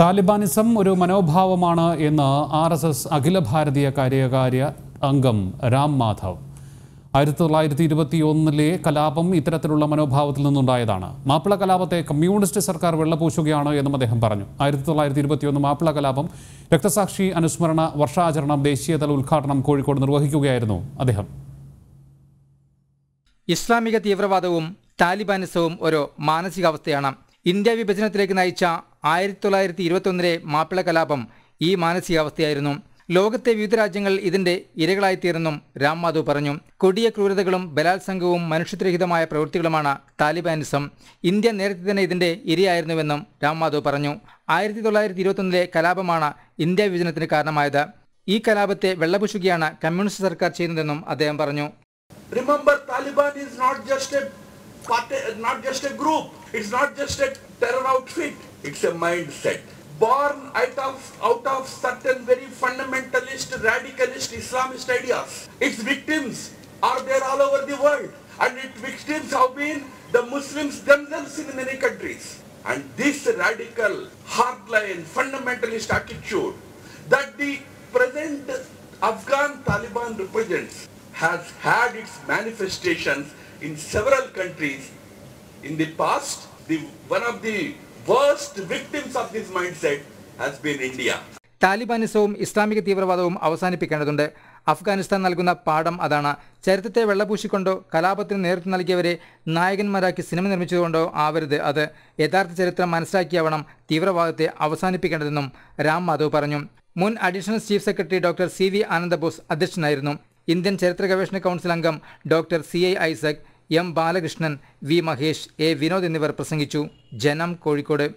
Talibanism ഒരു മനോഭാവമാണ് എന്ന് ആർ എസ് എസ് അഖില ഭാരതീയ കാര്യകാര്യ അംഗം രാം മാധവ് ആയിരത്തി തൊള്ളായിരത്തി ഇരുപത്തി ഒന്നിലെ കലാപം ഇത്തരത്തിലുള്ള മനോഭാവത്തിൽ നിന്നുണ്ടായതാണ് മാപ്പിള കലാപത്തെ കമ്മ്യൂണിസ്റ്റ് സർക്കാർ വെള്ളപൂശുകയാണ് എന്നും അദ്ദേഹം പറഞ്ഞു ആയിരത്തി തൊള്ളായിരത്തി ഇരുപത്തിയൊന്ന് മാപ്പിള കലാപം രക്തസാക്ഷി അനുസ്മരണ വർഷാചരണം ദേശീയതല ഉദ്ഘാടനം കോഴിക്കോട് നിർവഹിക്കുകയായിരുന്നു അദ്ദേഹം ഇസ്ലാമിക തീവ്രവാദവും താലിബാനിസവും ഒരു മാനസികാവസ്ഥയാണ് ഇന്ത്യ വിഭജനത്തിലേക്ക് നയിച്ച ആയിരത്തി തൊള്ളായിരത്തി ഇരുപത്തൊന്നിലെ മാപ്പിള കലാപം ഈ മാനസികാവസ്ഥയായിരുന്നു ലോകത്തെ വിവിധ രാജ്യങ്ങൾ ഇതിന്റെ ഇരകളായിത്തീരുന്നും രാം മാധവ് പറഞ്ഞു കൊടിയ ക്രൂരതകളും ബലാത്സംഗവും മനുഷ്യരഹിതമായ പ്രവൃത്തികളുമാണ് താലിബാനിസം ഇന്ത്യ നേരത്തെ തന്നെ ഇതിന്റെ ഇരയായിരുന്നുവെന്നും രാം മാധവ് പറഞ്ഞു ആയിരത്തി തൊള്ളായിരത്തി ഇരുപത്തൊന്നിലെ കലാപമാണ് ഇന്ത്യ വിഭജനത്തിന് കാരണമായത് ഈ കലാപത്തെ വെള്ളപുശുകയാണ് കമ്മ്യൂണിസ്റ്റ് സർക്കാർ ചെയ്യുന്നതെന്നും അദ്ദേഹം പറഞ്ഞു Remember, Taliban is not just a, not just a group, it's not just a terror outfit. It's a mindset. Born out of, out of certain very fundamentalist, radicalist Islamist ideas. Its victims are there all over the world. And its victims have been the Muslims themselves in many countries. And this radical, hardline, fundamentalist attitude that the present Afghan Taliban represents has had its manifestations in several countries in the past. The, one of the worst victims of this mindset has been India. താലിബാനിസവും ഇസ്ലാമിക തീവ്രവാദവും അവസാനിപ്പിക്കേണ്ടതുണ്ട് അഫ്ഗാനിസ്ഥാൻ നൽകുന്ന പാഠം അതാണ് ചരിത്രത്തെ വെള്ളപൂശിക്കൊണ്ടോ കലാപത്തിന് നേതൃത്വം നൽകിയവരെ നായകന്മാരാക്കി cinema നിർമ്മിച്ചതുകൊണ്ടോ ആവരുത് അത് യഥാർത്ഥ ചരിത്രം മനസ്സിലാക്കിയാവണം തീവ്രവാദത്തെ അവസാനിപ്പിക്കേണ്ടതെന്നും രാം മാധവ് പറഞ്ഞു മുൻ additional chief secretary doctor C V Ananda Bose അധ്യക്ഷനായിരുന്നു ഇന്ത്യൻ ചരിത്ര ഗവേഷണ കൗൺസിൽ അംഗം doctor C I Isaac M Balakrishnan V Mahesh A Vinod എന്നിവർ പ്രസംഗിച്ചു ജനം കോഴിക്കോട്